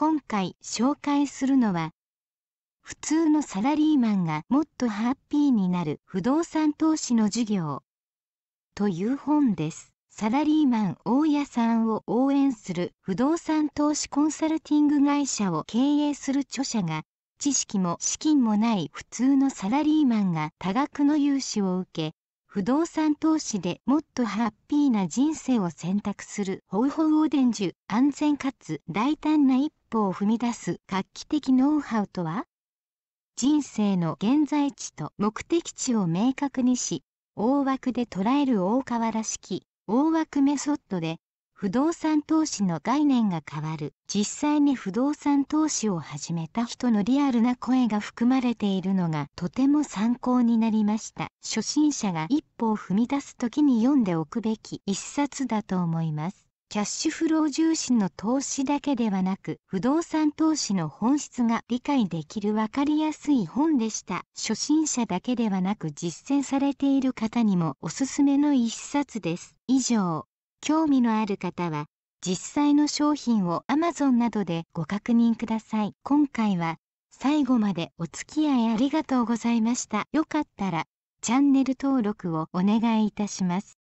今回紹介するのは普通のサラリーマンがもっとハッピーになる不動産投資の授業という本ですサラリーマン大家さんを応援する不動産投資コンサルティング会社を経営する著者が知識も資金もない普通のサラリーマンが多額の融資を受け不動産投資でもっとハッピーな人生を選択する方法を伝授安全かつ大胆な一歩を踏み出す画期的ノウハウとは人生の現在地と目的地を明確にし大枠で捉える大河原式大枠メソッドで不動産投資の概念が変わる実際に不動産投資を始めた人のリアルな声が含まれているのがとても参考になりました初心者が一歩を踏み出す時に読んでおくべき一冊だと思いますキャッシュフロー重視の投資だけではなく、不動産投資の本質が理解できるわかりやすい本でした。初心者だけではなく実践されている方にもおすすめの一冊です。以上、興味のある方は、実際の商品を Amazon などでご確認ください。今回は、最後までお付き合いありがとうございました。よかったら、チャンネル登録をお願いいたします。